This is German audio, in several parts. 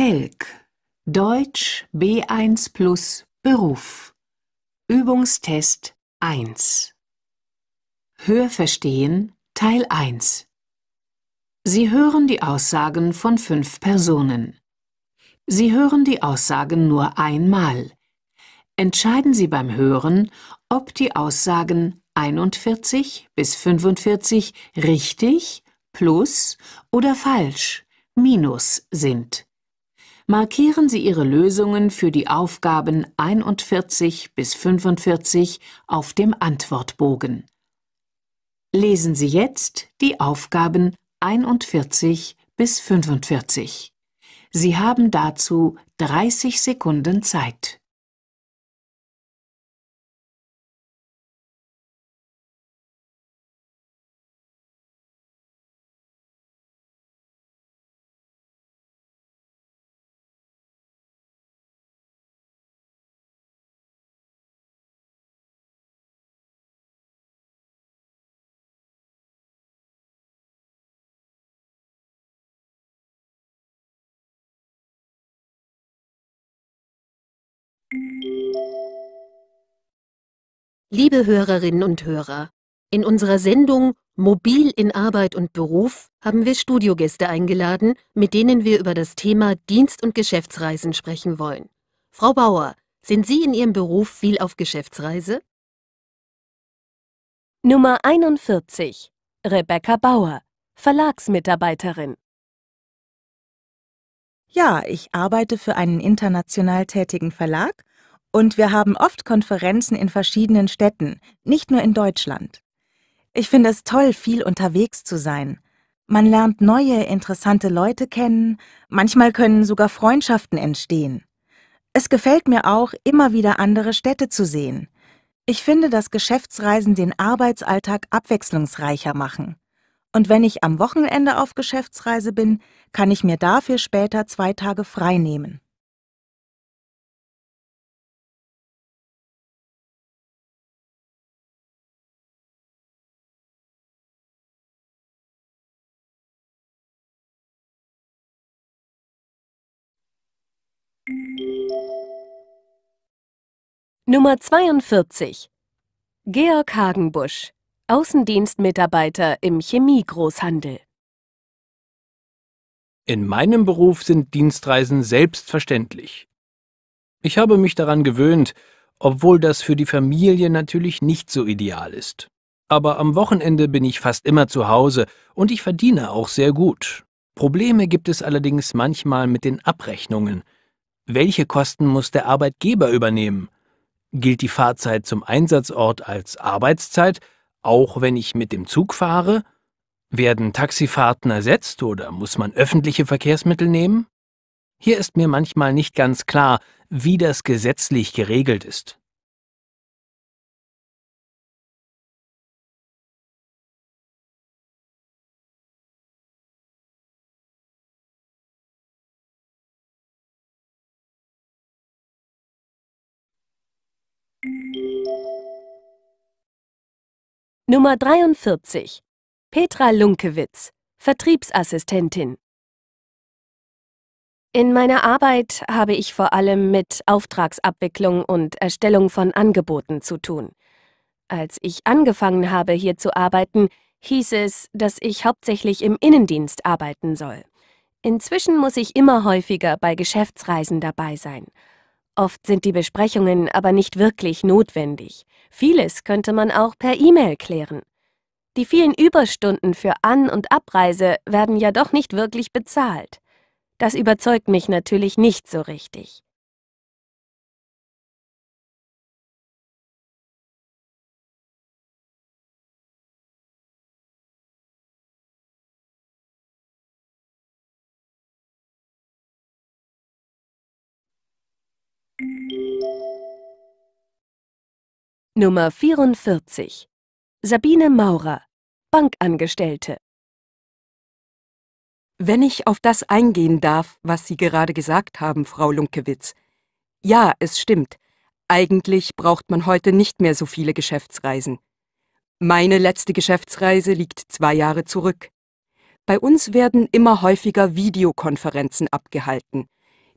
Telk Deutsch B1 plus Beruf Übungstest 1 Hörverstehen Teil 1 Sie hören die Aussagen von fünf Personen. Sie hören die Aussagen nur einmal. Entscheiden Sie beim Hören, ob die Aussagen 41 bis 45 richtig, plus oder falsch, minus sind markieren Sie Ihre Lösungen für die Aufgaben 41 bis 45 auf dem Antwortbogen. Lesen Sie jetzt die Aufgaben 41 bis 45. Sie haben dazu 30 Sekunden Zeit. Liebe Hörerinnen und Hörer, in unserer Sendung Mobil in Arbeit und Beruf haben wir Studiogäste eingeladen, mit denen wir über das Thema Dienst- und Geschäftsreisen sprechen wollen. Frau Bauer, sind Sie in Ihrem Beruf viel auf Geschäftsreise? Nummer 41 Rebecca Bauer, Verlagsmitarbeiterin ja, ich arbeite für einen international tätigen Verlag und wir haben oft Konferenzen in verschiedenen Städten, nicht nur in Deutschland. Ich finde es toll, viel unterwegs zu sein. Man lernt neue, interessante Leute kennen, manchmal können sogar Freundschaften entstehen. Es gefällt mir auch, immer wieder andere Städte zu sehen. Ich finde, dass Geschäftsreisen den Arbeitsalltag abwechslungsreicher machen. Und wenn ich am Wochenende auf Geschäftsreise bin, kann ich mir dafür später zwei Tage frei nehmen. Nummer 42 Georg Hagenbusch Außendienstmitarbeiter im Chemiegroßhandel. In meinem Beruf sind Dienstreisen selbstverständlich. Ich habe mich daran gewöhnt, obwohl das für die Familie natürlich nicht so ideal ist. Aber am Wochenende bin ich fast immer zu Hause und ich verdiene auch sehr gut. Probleme gibt es allerdings manchmal mit den Abrechnungen. Welche Kosten muss der Arbeitgeber übernehmen? Gilt die Fahrzeit zum Einsatzort als Arbeitszeit auch wenn ich mit dem Zug fahre? Werden Taxifahrten ersetzt oder muss man öffentliche Verkehrsmittel nehmen? Hier ist mir manchmal nicht ganz klar, wie das gesetzlich geregelt ist. Nummer 43. Petra Lunkewitz, Vertriebsassistentin. In meiner Arbeit habe ich vor allem mit Auftragsabwicklung und Erstellung von Angeboten zu tun. Als ich angefangen habe, hier zu arbeiten, hieß es, dass ich hauptsächlich im Innendienst arbeiten soll. Inzwischen muss ich immer häufiger bei Geschäftsreisen dabei sein – Oft sind die Besprechungen aber nicht wirklich notwendig. Vieles könnte man auch per E-Mail klären. Die vielen Überstunden für An- und Abreise werden ja doch nicht wirklich bezahlt. Das überzeugt mich natürlich nicht so richtig. Nummer 44 Sabine Maurer Bankangestellte Wenn ich auf das eingehen darf, was Sie gerade gesagt haben, Frau Lunkewitz. Ja, es stimmt. Eigentlich braucht man heute nicht mehr so viele Geschäftsreisen. Meine letzte Geschäftsreise liegt zwei Jahre zurück. Bei uns werden immer häufiger Videokonferenzen abgehalten.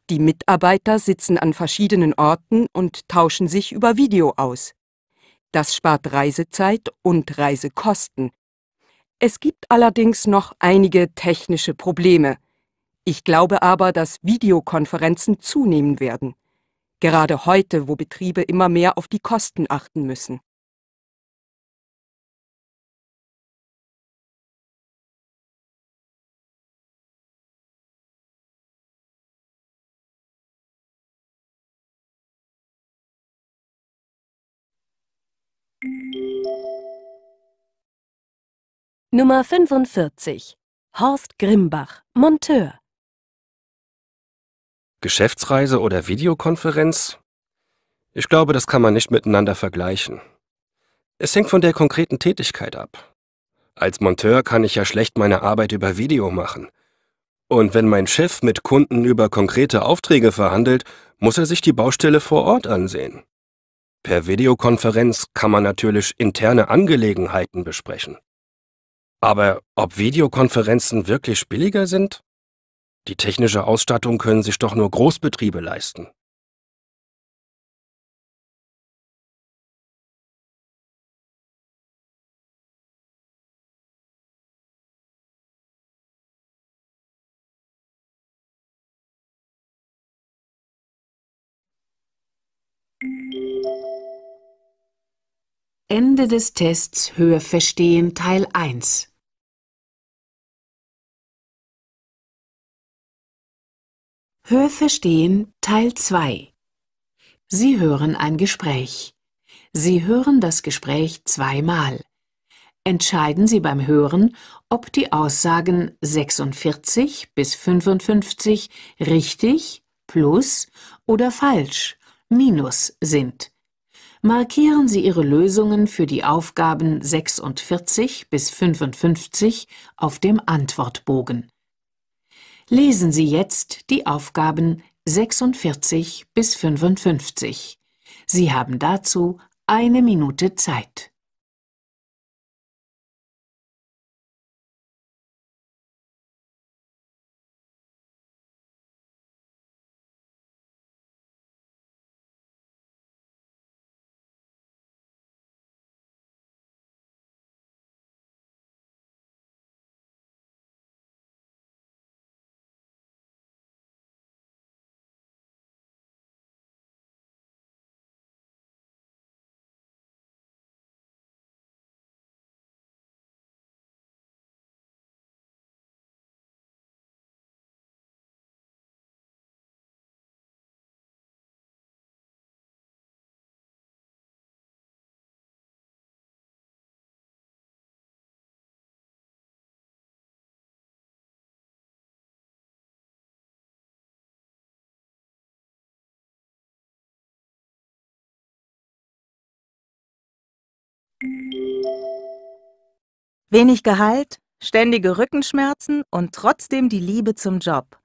Die Mitarbeiter sitzen an verschiedenen Orten und tauschen sich über Video aus. Das spart Reisezeit und Reisekosten. Es gibt allerdings noch einige technische Probleme. Ich glaube aber, dass Videokonferenzen zunehmen werden. Gerade heute, wo Betriebe immer mehr auf die Kosten achten müssen. Nummer 45. Horst Grimbach, Monteur. Geschäftsreise oder Videokonferenz? Ich glaube, das kann man nicht miteinander vergleichen. Es hängt von der konkreten Tätigkeit ab. Als Monteur kann ich ja schlecht meine Arbeit über Video machen. Und wenn mein Chef mit Kunden über konkrete Aufträge verhandelt, muss er sich die Baustelle vor Ort ansehen. Per Videokonferenz kann man natürlich interne Angelegenheiten besprechen. Aber ob Videokonferenzen wirklich billiger sind? Die technische Ausstattung können sich doch nur Großbetriebe leisten. Ende des Tests Höhe verstehen Teil 1 Hör verstehen Teil 2 Sie hören ein Gespräch. Sie hören das Gespräch zweimal. Entscheiden Sie beim Hören, ob die Aussagen 46 bis 55 richtig, plus oder falsch, minus sind. Markieren Sie Ihre Lösungen für die Aufgaben 46 bis 55 auf dem Antwortbogen. Lesen Sie jetzt die Aufgaben 46 bis 55. Sie haben dazu eine Minute Zeit. Wenig Gehalt, ständige Rückenschmerzen und trotzdem die Liebe zum Job.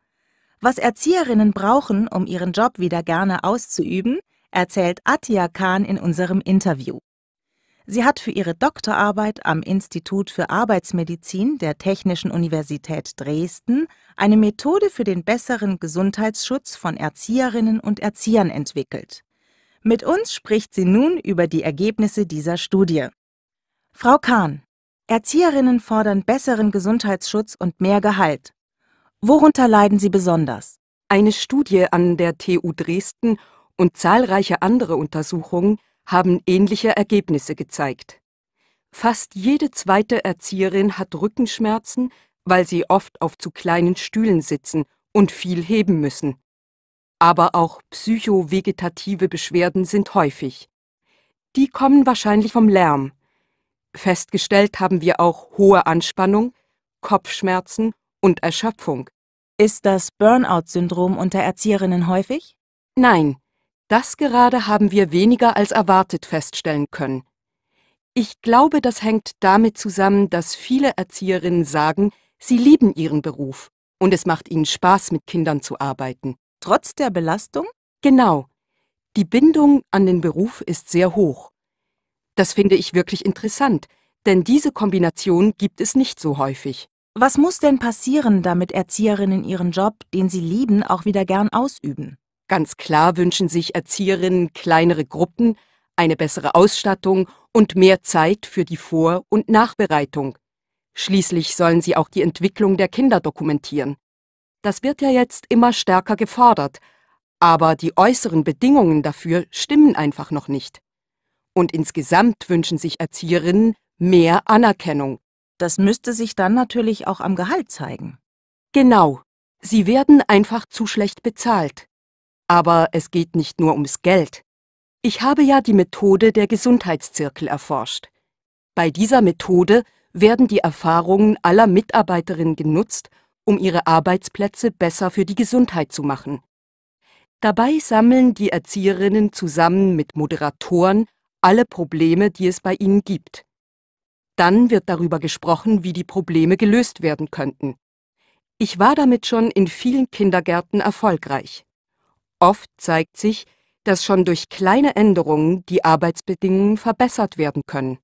Was Erzieherinnen brauchen, um ihren Job wieder gerne auszuüben, erzählt Atia Khan in unserem Interview. Sie hat für ihre Doktorarbeit am Institut für Arbeitsmedizin der Technischen Universität Dresden eine Methode für den besseren Gesundheitsschutz von Erzieherinnen und Erziehern entwickelt. Mit uns spricht sie nun über die Ergebnisse dieser Studie. Frau Kahn, Erzieherinnen fordern besseren Gesundheitsschutz und mehr Gehalt. Worunter leiden sie besonders? Eine Studie an der TU Dresden und zahlreiche andere Untersuchungen haben ähnliche Ergebnisse gezeigt. Fast jede zweite Erzieherin hat Rückenschmerzen, weil sie oft auf zu kleinen Stühlen sitzen und viel heben müssen. Aber auch psychovegetative Beschwerden sind häufig. Die kommen wahrscheinlich vom Lärm. Festgestellt haben wir auch hohe Anspannung, Kopfschmerzen und Erschöpfung. Ist das Burnout-Syndrom unter Erzieherinnen häufig? Nein, das gerade haben wir weniger als erwartet feststellen können. Ich glaube, das hängt damit zusammen, dass viele Erzieherinnen sagen, sie lieben ihren Beruf und es macht ihnen Spaß, mit Kindern zu arbeiten. Trotz der Belastung? Genau. Die Bindung an den Beruf ist sehr hoch. Das finde ich wirklich interessant, denn diese Kombination gibt es nicht so häufig. Was muss denn passieren, damit Erzieherinnen ihren Job, den sie lieben, auch wieder gern ausüben? Ganz klar wünschen sich Erzieherinnen kleinere Gruppen, eine bessere Ausstattung und mehr Zeit für die Vor- und Nachbereitung. Schließlich sollen sie auch die Entwicklung der Kinder dokumentieren. Das wird ja jetzt immer stärker gefordert, aber die äußeren Bedingungen dafür stimmen einfach noch nicht. Und insgesamt wünschen sich Erzieherinnen mehr Anerkennung. Das müsste sich dann natürlich auch am Gehalt zeigen. Genau. Sie werden einfach zu schlecht bezahlt. Aber es geht nicht nur ums Geld. Ich habe ja die Methode der Gesundheitszirkel erforscht. Bei dieser Methode werden die Erfahrungen aller Mitarbeiterinnen genutzt, um ihre Arbeitsplätze besser für die Gesundheit zu machen. Dabei sammeln die Erzieherinnen zusammen mit Moderatoren alle Probleme, die es bei ihnen gibt. Dann wird darüber gesprochen, wie die Probleme gelöst werden könnten. Ich war damit schon in vielen Kindergärten erfolgreich. Oft zeigt sich, dass schon durch kleine Änderungen die Arbeitsbedingungen verbessert werden können.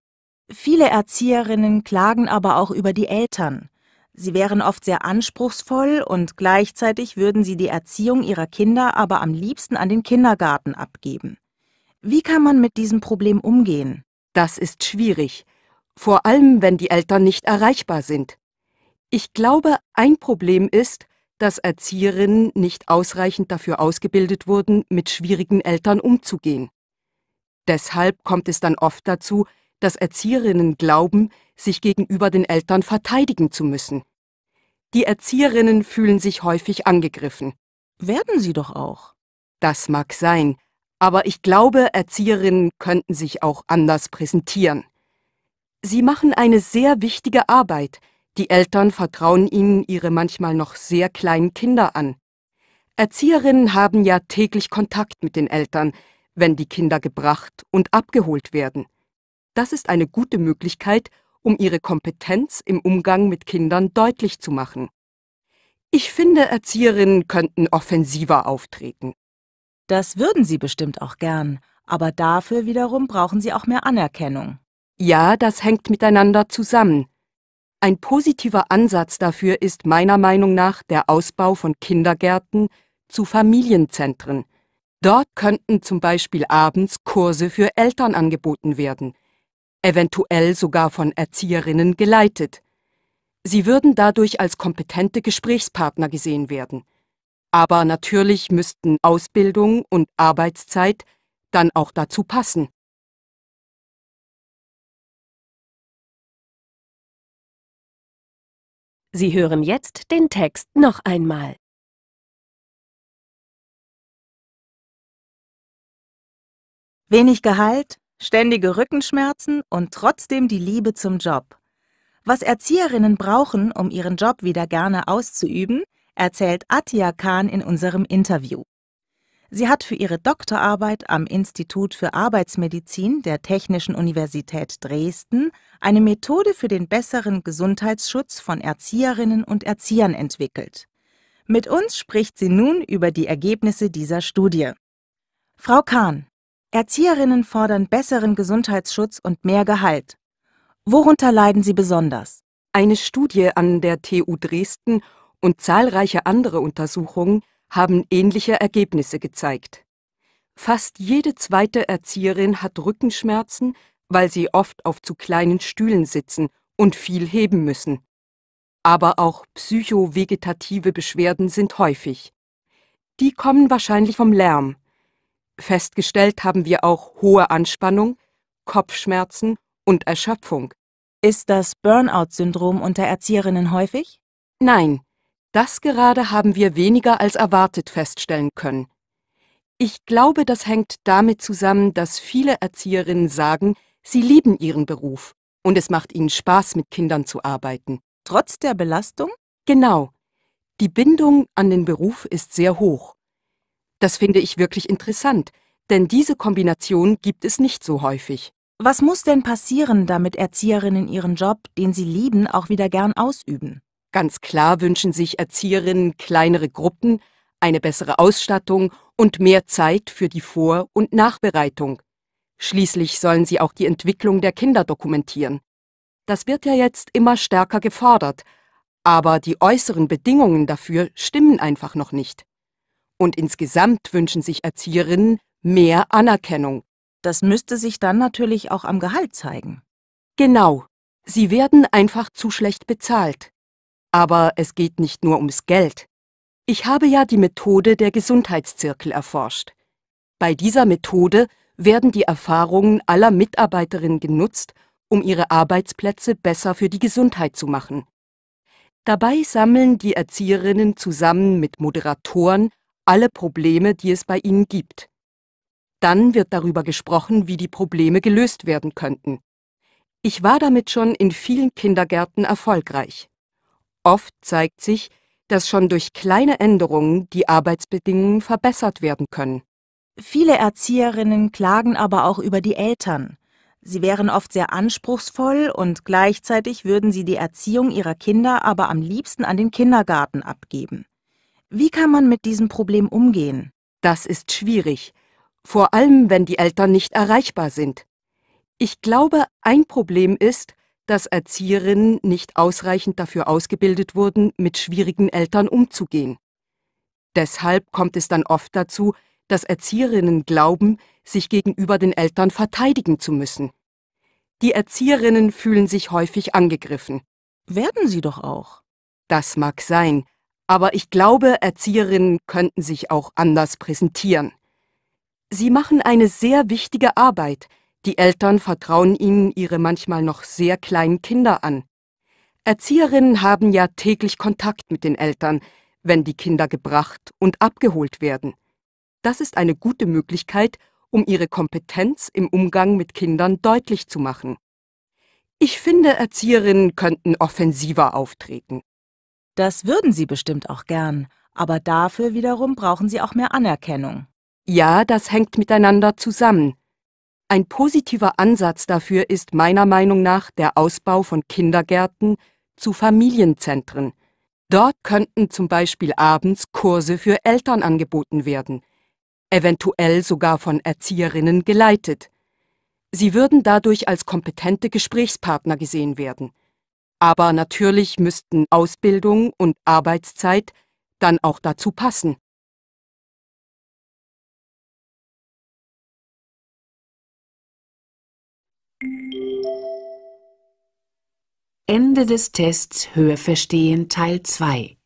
Viele Erzieherinnen klagen aber auch über die Eltern. Sie wären oft sehr anspruchsvoll und gleichzeitig würden sie die Erziehung ihrer Kinder aber am liebsten an den Kindergarten abgeben. Wie kann man mit diesem Problem umgehen? Das ist schwierig, vor allem wenn die Eltern nicht erreichbar sind. Ich glaube, ein Problem ist, dass Erzieherinnen nicht ausreichend dafür ausgebildet wurden, mit schwierigen Eltern umzugehen. Deshalb kommt es dann oft dazu, dass Erzieherinnen glauben, sich gegenüber den Eltern verteidigen zu müssen. Die Erzieherinnen fühlen sich häufig angegriffen. Werden sie doch auch. Das mag sein, aber ich glaube, Erzieherinnen könnten sich auch anders präsentieren. Sie machen eine sehr wichtige Arbeit. Die Eltern vertrauen ihnen ihre manchmal noch sehr kleinen Kinder an. Erzieherinnen haben ja täglich Kontakt mit den Eltern, wenn die Kinder gebracht und abgeholt werden. Das ist eine gute Möglichkeit, um ihre Kompetenz im Umgang mit Kindern deutlich zu machen. Ich finde, Erzieherinnen könnten offensiver auftreten. Das würden sie bestimmt auch gern, aber dafür wiederum brauchen sie auch mehr Anerkennung. Ja, das hängt miteinander zusammen. Ein positiver Ansatz dafür ist meiner Meinung nach der Ausbau von Kindergärten zu Familienzentren. Dort könnten zum Beispiel abends Kurse für Eltern angeboten werden, eventuell sogar von Erzieherinnen geleitet. Sie würden dadurch als kompetente Gesprächspartner gesehen werden. Aber natürlich müssten Ausbildung und Arbeitszeit dann auch dazu passen. Sie hören jetzt den Text noch einmal. Wenig Gehalt, ständige Rückenschmerzen und trotzdem die Liebe zum Job. Was Erzieherinnen brauchen, um ihren Job wieder gerne auszuüben, erzählt Atia Khan in unserem Interview. Sie hat für ihre Doktorarbeit am Institut für Arbeitsmedizin der Technischen Universität Dresden eine Methode für den besseren Gesundheitsschutz von Erzieherinnen und Erziehern entwickelt. Mit uns spricht sie nun über die Ergebnisse dieser Studie. Frau Kahn, Erzieherinnen fordern besseren Gesundheitsschutz und mehr Gehalt. Worunter leiden sie besonders? Eine Studie an der TU Dresden und zahlreiche andere Untersuchungen haben ähnliche Ergebnisse gezeigt. Fast jede zweite Erzieherin hat Rückenschmerzen, weil sie oft auf zu kleinen Stühlen sitzen und viel heben müssen. Aber auch psychovegetative Beschwerden sind häufig. Die kommen wahrscheinlich vom Lärm, Festgestellt haben wir auch hohe Anspannung, Kopfschmerzen und Erschöpfung. Ist das Burnout-Syndrom unter Erzieherinnen häufig? Nein, das gerade haben wir weniger als erwartet feststellen können. Ich glaube, das hängt damit zusammen, dass viele Erzieherinnen sagen, sie lieben ihren Beruf und es macht ihnen Spaß, mit Kindern zu arbeiten. Trotz der Belastung? Genau. Die Bindung an den Beruf ist sehr hoch. Das finde ich wirklich interessant, denn diese Kombination gibt es nicht so häufig. Was muss denn passieren, damit Erzieherinnen ihren Job, den sie lieben, auch wieder gern ausüben? Ganz klar wünschen sich Erzieherinnen kleinere Gruppen, eine bessere Ausstattung und mehr Zeit für die Vor- und Nachbereitung. Schließlich sollen sie auch die Entwicklung der Kinder dokumentieren. Das wird ja jetzt immer stärker gefordert, aber die äußeren Bedingungen dafür stimmen einfach noch nicht. Und insgesamt wünschen sich Erzieherinnen mehr Anerkennung. Das müsste sich dann natürlich auch am Gehalt zeigen. Genau. Sie werden einfach zu schlecht bezahlt. Aber es geht nicht nur ums Geld. Ich habe ja die Methode der Gesundheitszirkel erforscht. Bei dieser Methode werden die Erfahrungen aller Mitarbeiterinnen genutzt, um ihre Arbeitsplätze besser für die Gesundheit zu machen. Dabei sammeln die Erzieherinnen zusammen mit Moderatoren alle Probleme, die es bei ihnen gibt. Dann wird darüber gesprochen, wie die Probleme gelöst werden könnten. Ich war damit schon in vielen Kindergärten erfolgreich. Oft zeigt sich, dass schon durch kleine Änderungen die Arbeitsbedingungen verbessert werden können. Viele Erzieherinnen klagen aber auch über die Eltern. Sie wären oft sehr anspruchsvoll und gleichzeitig würden sie die Erziehung ihrer Kinder aber am liebsten an den Kindergarten abgeben. Wie kann man mit diesem Problem umgehen? Das ist schwierig, vor allem wenn die Eltern nicht erreichbar sind. Ich glaube, ein Problem ist, dass Erzieherinnen nicht ausreichend dafür ausgebildet wurden, mit schwierigen Eltern umzugehen. Deshalb kommt es dann oft dazu, dass Erzieherinnen glauben, sich gegenüber den Eltern verteidigen zu müssen. Die Erzieherinnen fühlen sich häufig angegriffen. Werden sie doch auch. Das mag sein, aber ich glaube, Erzieherinnen könnten sich auch anders präsentieren. Sie machen eine sehr wichtige Arbeit. Die Eltern vertrauen ihnen ihre manchmal noch sehr kleinen Kinder an. Erzieherinnen haben ja täglich Kontakt mit den Eltern, wenn die Kinder gebracht und abgeholt werden. Das ist eine gute Möglichkeit, um ihre Kompetenz im Umgang mit Kindern deutlich zu machen. Ich finde, Erzieherinnen könnten offensiver auftreten. Das würden sie bestimmt auch gern, aber dafür wiederum brauchen sie auch mehr Anerkennung. Ja, das hängt miteinander zusammen. Ein positiver Ansatz dafür ist meiner Meinung nach der Ausbau von Kindergärten zu Familienzentren. Dort könnten zum Beispiel abends Kurse für Eltern angeboten werden, eventuell sogar von Erzieherinnen geleitet. Sie würden dadurch als kompetente Gesprächspartner gesehen werden. Aber natürlich müssten Ausbildung und Arbeitszeit dann auch dazu passen. Ende des Tests Hörverstehen Teil 2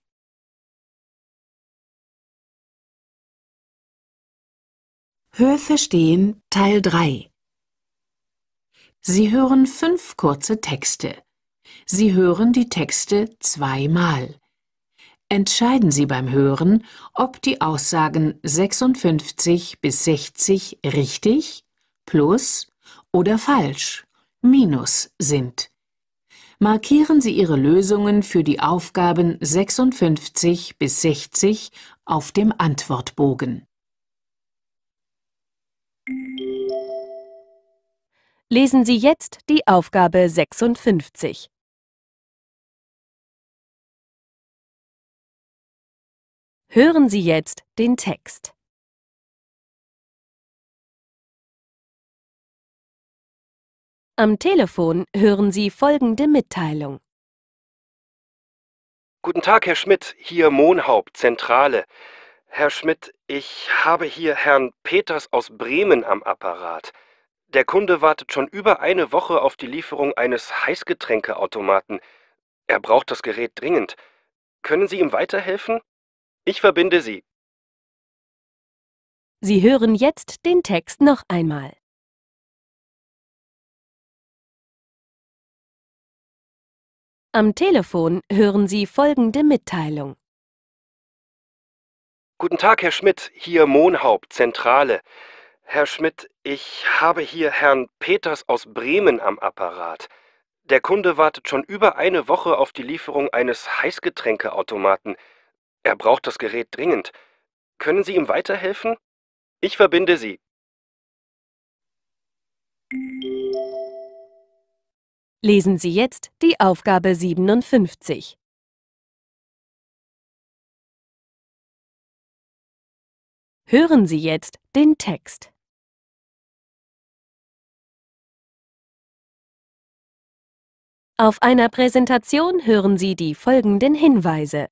Hörverstehen Teil 3 Sie hören fünf kurze Texte. Sie hören die Texte zweimal. Entscheiden Sie beim Hören, ob die Aussagen 56 bis 60 richtig, plus oder falsch, minus sind. Markieren Sie Ihre Lösungen für die Aufgaben 56 bis 60 auf dem Antwortbogen. Lesen Sie jetzt die Aufgabe 56. Hören Sie jetzt den Text. Am Telefon hören Sie folgende Mitteilung. Guten Tag, Herr Schmidt, hier Mohnhaupt, Zentrale. Herr Schmidt, ich habe hier Herrn Peters aus Bremen am Apparat. Der Kunde wartet schon über eine Woche auf die Lieferung eines Heißgetränkeautomaten. Er braucht das Gerät dringend. Können Sie ihm weiterhelfen? Ich verbinde Sie. Sie hören jetzt den Text noch einmal. Am Telefon hören Sie folgende Mitteilung. Guten Tag, Herr Schmidt, hier Mohnhaupt, Zentrale. Herr Schmidt, ich habe hier Herrn Peters aus Bremen am Apparat. Der Kunde wartet schon über eine Woche auf die Lieferung eines Heißgetränkeautomaten. Er braucht das Gerät dringend. Können Sie ihm weiterhelfen? Ich verbinde Sie. Lesen Sie jetzt die Aufgabe 57. Hören Sie jetzt den Text. Auf einer Präsentation hören Sie die folgenden Hinweise.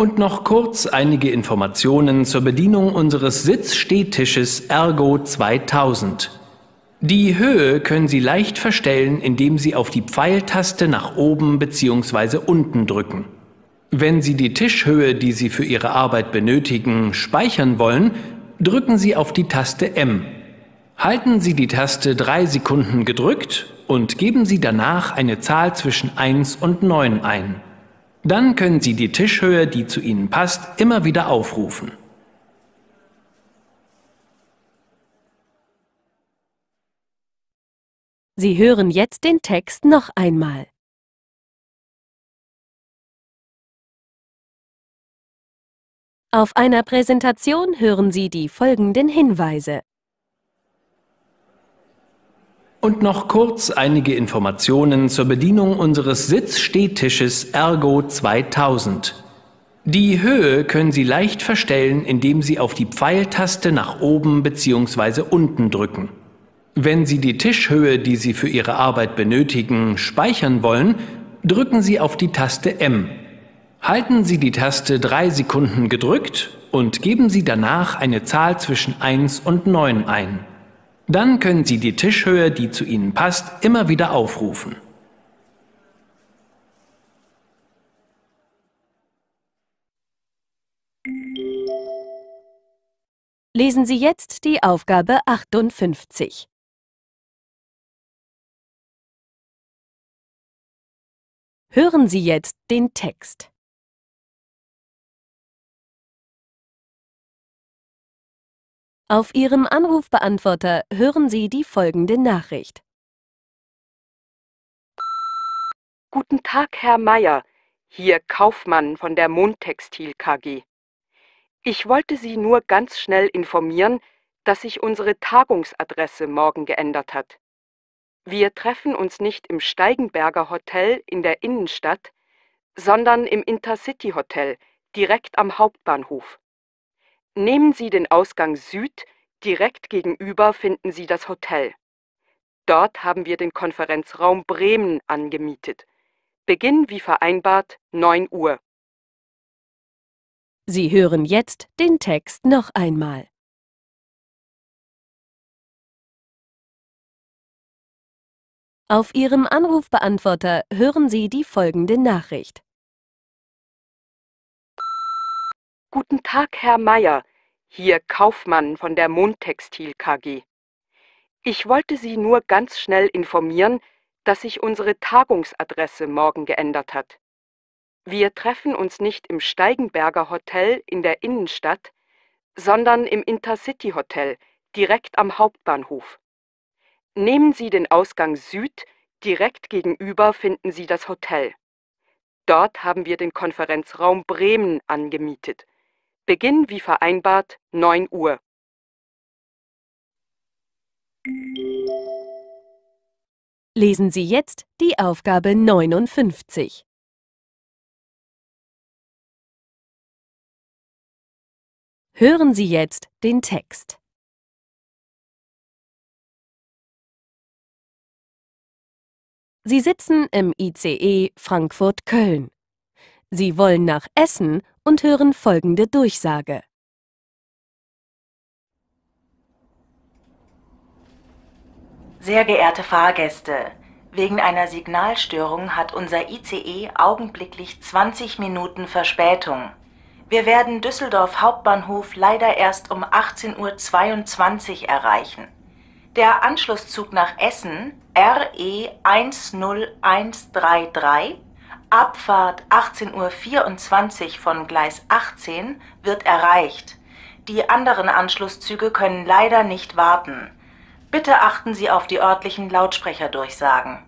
Und noch kurz einige Informationen zur Bedienung unseres Sitzstehtisches Ergo 2000. Die Höhe können Sie leicht verstellen, indem Sie auf die Pfeiltaste nach oben bzw. unten drücken. Wenn Sie die Tischhöhe, die Sie für Ihre Arbeit benötigen, speichern wollen, drücken Sie auf die Taste M. Halten Sie die Taste drei Sekunden gedrückt und geben Sie danach eine Zahl zwischen 1 und 9 ein. Dann können Sie die Tischhöhe, die zu Ihnen passt, immer wieder aufrufen. Sie hören jetzt den Text noch einmal. Auf einer Präsentation hören Sie die folgenden Hinweise. Und noch kurz einige Informationen zur Bedienung unseres Sitzstehtisches Ergo 2000. Die Höhe können Sie leicht verstellen, indem Sie auf die Pfeiltaste nach oben bzw. unten drücken. Wenn Sie die Tischhöhe, die Sie für Ihre Arbeit benötigen, speichern wollen, drücken Sie auf die Taste M. Halten Sie die Taste drei Sekunden gedrückt und geben Sie danach eine Zahl zwischen 1 und 9 ein. Dann können Sie die Tischhöhe, die zu Ihnen passt, immer wieder aufrufen. Lesen Sie jetzt die Aufgabe 58. Hören Sie jetzt den Text. Auf Ihrem Anrufbeantworter hören Sie die folgende Nachricht. Guten Tag, Herr Meier. Hier Kaufmann von der Mondtextil KG. Ich wollte Sie nur ganz schnell informieren, dass sich unsere Tagungsadresse morgen geändert hat. Wir treffen uns nicht im Steigenberger Hotel in der Innenstadt, sondern im Intercity Hotel direkt am Hauptbahnhof. Nehmen Sie den Ausgang Süd, direkt gegenüber finden Sie das Hotel. Dort haben wir den Konferenzraum Bremen angemietet. Beginn wie vereinbart 9 Uhr. Sie hören jetzt den Text noch einmal. Auf Ihrem Anrufbeantworter hören Sie die folgende Nachricht. Guten Tag, Herr Meier, hier Kaufmann von der Mondtextil KG. Ich wollte Sie nur ganz schnell informieren, dass sich unsere Tagungsadresse morgen geändert hat. Wir treffen uns nicht im Steigenberger Hotel in der Innenstadt, sondern im Intercity Hotel direkt am Hauptbahnhof. Nehmen Sie den Ausgang Süd, direkt gegenüber finden Sie das Hotel. Dort haben wir den Konferenzraum Bremen angemietet. Beginn wie vereinbart 9 Uhr. Lesen Sie jetzt die Aufgabe 59. Hören Sie jetzt den Text. Sie sitzen im ICE Frankfurt-Köln. Sie wollen nach Essen und hören folgende Durchsage. Sehr geehrte Fahrgäste, wegen einer Signalstörung hat unser ICE augenblicklich 20 Minuten Verspätung. Wir werden Düsseldorf Hauptbahnhof leider erst um 18.22 Uhr erreichen. Der Anschlusszug nach Essen, e RE 10133, Abfahrt 18.24 Uhr von Gleis 18 wird erreicht. Die anderen Anschlusszüge können leider nicht warten. Bitte achten Sie auf die örtlichen Lautsprecherdurchsagen.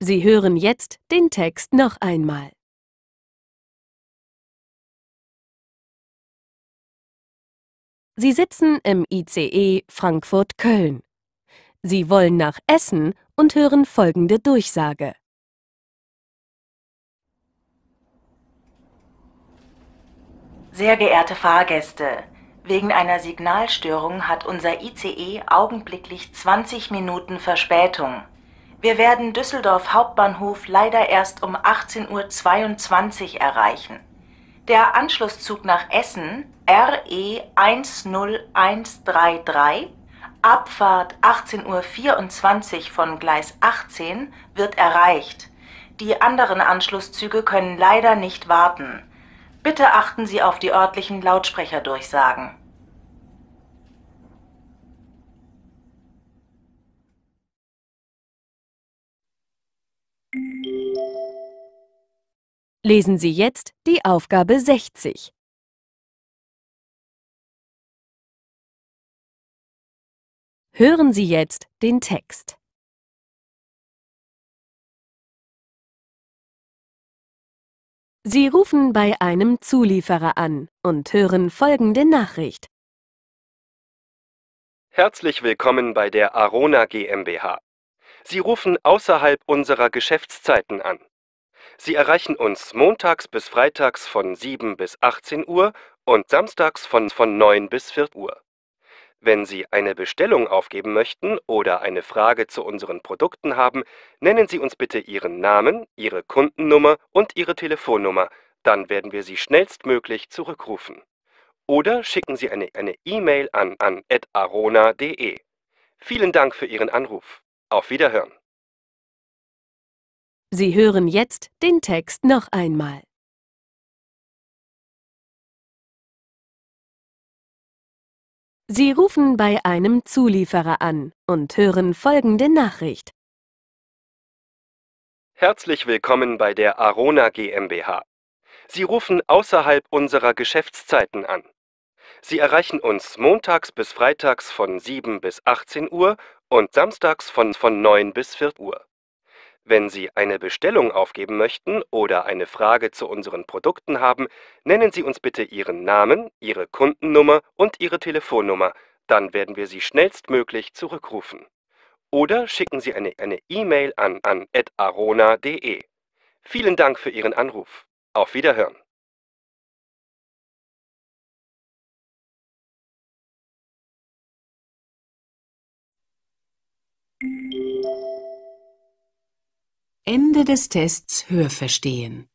Sie hören jetzt den Text noch einmal. Sie sitzen im ICE Frankfurt-Köln. Sie wollen nach Essen und hören folgende Durchsage. Sehr geehrte Fahrgäste, wegen einer Signalstörung hat unser ICE augenblicklich 20 Minuten Verspätung. Wir werden Düsseldorf Hauptbahnhof leider erst um 18.22 Uhr erreichen. Der Anschlusszug nach Essen e RE 10133 Abfahrt 18.24 Uhr von Gleis 18 wird erreicht. Die anderen Anschlusszüge können leider nicht warten. Bitte achten Sie auf die örtlichen Lautsprecherdurchsagen. Lesen Sie jetzt die Aufgabe 60. Hören Sie jetzt den Text. Sie rufen bei einem Zulieferer an und hören folgende Nachricht. Herzlich willkommen bei der Arona GmbH. Sie rufen außerhalb unserer Geschäftszeiten an. Sie erreichen uns montags bis freitags von 7 bis 18 Uhr und samstags von, von 9 bis 4 Uhr. Wenn Sie eine Bestellung aufgeben möchten oder eine Frage zu unseren Produkten haben, nennen Sie uns bitte Ihren Namen, Ihre Kundennummer und Ihre Telefonnummer, dann werden wir Sie schnellstmöglich zurückrufen. Oder schicken Sie eine E-Mail e an, an arona.de. Vielen Dank für Ihren Anruf. Auf Wiederhören. Sie hören jetzt den Text noch einmal. Sie rufen bei einem Zulieferer an und hören folgende Nachricht. Herzlich willkommen bei der Arona GmbH. Sie rufen außerhalb unserer Geschäftszeiten an. Sie erreichen uns montags bis freitags von 7 bis 18 Uhr und samstags von, von 9 bis 4 Uhr. Wenn Sie eine Bestellung aufgeben möchten oder eine Frage zu unseren Produkten haben, nennen Sie uns bitte Ihren Namen, Ihre Kundennummer und Ihre Telefonnummer, dann werden wir Sie schnellstmöglich zurückrufen. Oder schicken Sie eine E-Mail e an, an arona.de. Vielen Dank für Ihren Anruf. Auf Wiederhören. Thank you. Ende des Tests Hörverstehen